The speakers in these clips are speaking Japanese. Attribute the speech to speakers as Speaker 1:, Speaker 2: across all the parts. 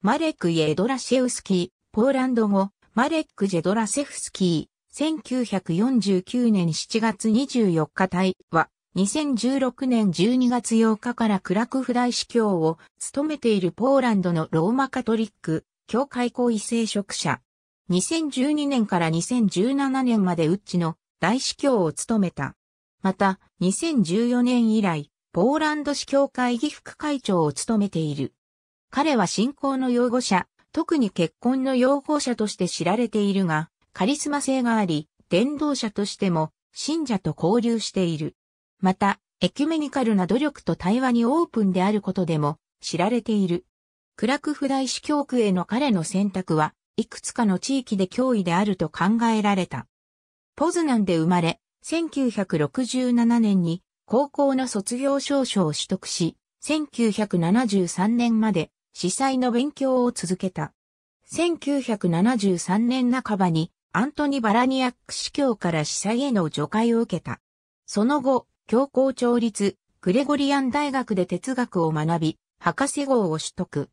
Speaker 1: マレック・イェドラシェウスキー、ポーランド語、マレック・ジェドラセフスキー、1949年7月24日対は、2016年12月8日からクラクフ大司教を務めているポーランドのローマカトリック、教会行為聖職者。2012年から2017年までウッチの大司教を務めた。また、2014年以来、ポーランド司教会議副会長を務めている。彼は信仰の擁護者、特に結婚の擁護者として知られているが、カリスマ性があり、伝道者としても、信者と交流している。また、エキュメニカルな努力と対話にオープンであることでも、知られている。クラクフ大司教区への彼の選択は、いくつかの地域で脅威であると考えられた。ポズナンで生まれ、1967年に高校の卒業証書を取得し、1973年まで司祭の勉強を続けた。1973年半ばにアントニ・バラニアック司教から司祭への助会を受けた。その後、教皇調律、グレゴリアン大学で哲学を学び、博士号を取得。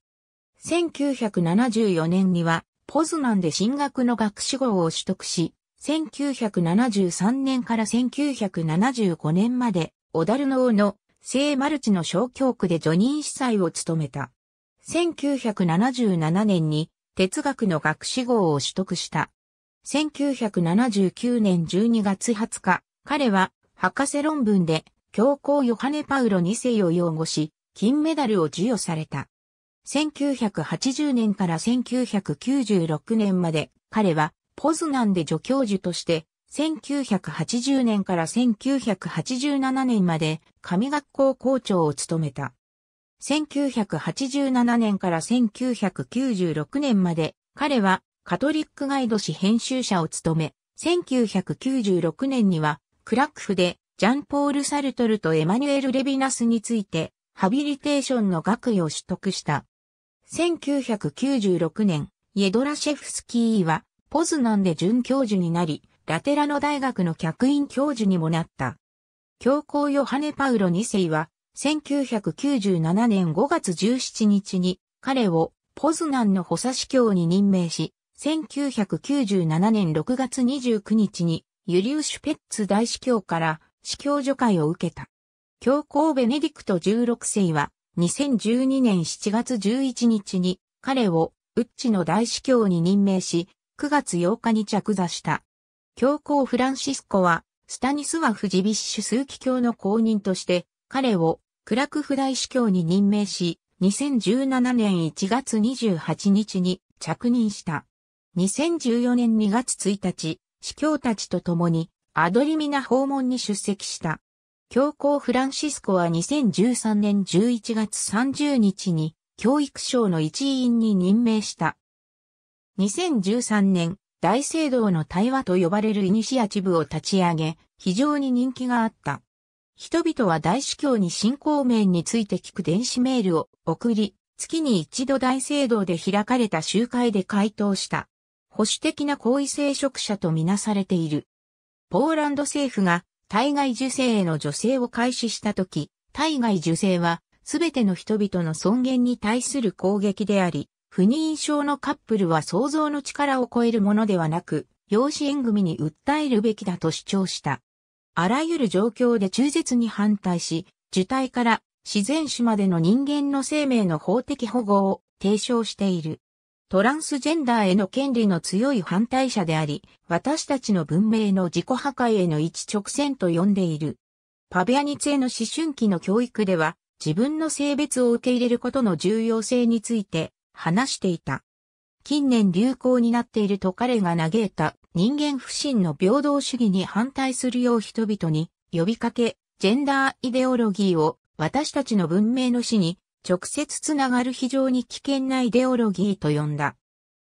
Speaker 1: 1974年には、ポズナンで進学の学士号を取得し、1973年から1975年まで、オダルノーの聖マルチの小教区で助任司祭を務めた。1977年に哲学の学士号を取得した。1979年12月20日、彼は博士論文で教皇ヨハネ・パウロ2世を擁護し、金メダルを授与された。1980年から1996年まで彼はポズナンで助教授として1980年から1987年まで神学校校長を務めた。1987年から1996年まで、彼はカトリックガイド誌編集者を務め、1996年にはクラックフでジャンポール・サルトルとエマニュエル・レビナスについてハビリテーションの学位を取得した。1996年、イェドラシェフスキーはポズナンで准教授になり、ラテラノ大学の客員教授にもなった。教皇ヨハネ・パウロ2世は1997年5月17日に彼をポズナンの補佐司教に任命し、1997年6月29日にユリウシュ・ペッツ大司教から司教助会を受けた。教皇ベネディクト16世は2012年7月11日に彼をウッチの大司教に任命し、9月8日に着座した。教皇フランシスコはスタニスワフ・ジビッシュ数奇教の公認として彼をクラクフ大司教に任命し、2017年1月28日に着任した。2014年2月1日、司教たちと共にアドリミナ訪問に出席した。教皇フランシスコは2013年11月30日に教育省の一員に任命した。2013年、大聖堂の対話と呼ばれるイニシアチブを立ち上げ、非常に人気があった。人々は大司教に信仰面について聞く電子メールを送り、月に一度大聖堂で開かれた集会で回答した。保守的な行為聖職者とみなされている。ポーランド政府が対外受精への助成を開始したとき、対外受精はすべての人々の尊厳に対する攻撃であり、不妊症のカップルは想像の力を超えるものではなく、養子縁組に訴えるべきだと主張した。あらゆる状況で忠実に反対し、受胎から自然死までの人間の生命の法的保護を提唱している。トランスジェンダーへの権利の強い反対者であり、私たちの文明の自己破壊への一直線と呼んでいる。パビアニツへの思春期の教育では、自分の性別を受け入れることの重要性について話していた。近年流行になっていると彼が嘆いた人間不信の平等主義に反対するよう人々に呼びかけ、ジェンダーイデオロギーを私たちの文明の死に直接つながる非常に危険なイデオロギーと呼んだ。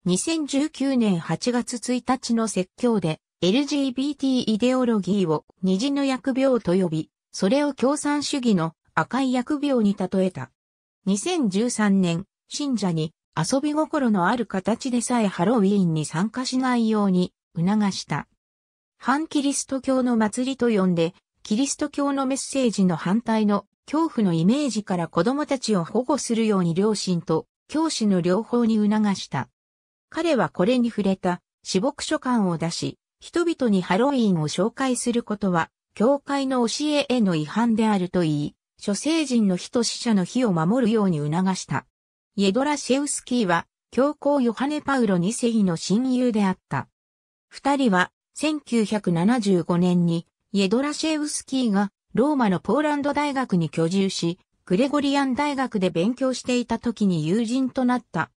Speaker 1: 2019年8月1日の説教で LGBT イデオロギーを虹の薬病と呼び、それを共産主義の赤い薬病に例えた。2013年、信者に遊び心のある形でさえハロウィーンに参加しないように促した。反キリスト教の祭りと呼んで、キリスト教のメッセージの反対の恐怖のイメージから子供たちを保護するように両親と教師の両方に促した。彼はこれに触れた、私牧書簡を出し、人々にハロウィンを紹介することは、教会の教えへの違反であると言い、諸聖人の日と死者の日を守るように促した。イエドラシェウスキーは、教皇ヨハネ・パウロ2世の親友であった。二人は1975年にイェドラシェウスキーがローマのポーランド大学に居住し、グレゴリアン大学で勉強していた時に友人となった。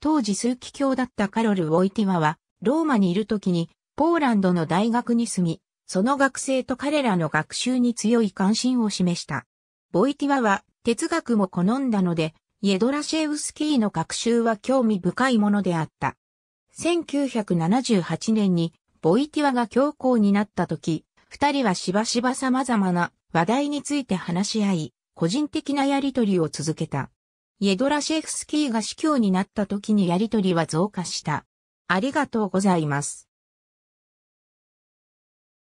Speaker 1: 当時数奇教だったカロル・ウォイティワは、ローマにいる時にポーランドの大学に住み、その学生と彼らの学習に強い関心を示した。ボイティワは哲学も好んだので、イェドラシェウスキーの学習は興味深いものであった。1978年にボイティワが教皇になった時、二人はしばしば様々な話題について話し合い、個人的なやりとりを続けた。イェドラシェフスキーが司教になった時にやりとりは増加した。ありがとうございます。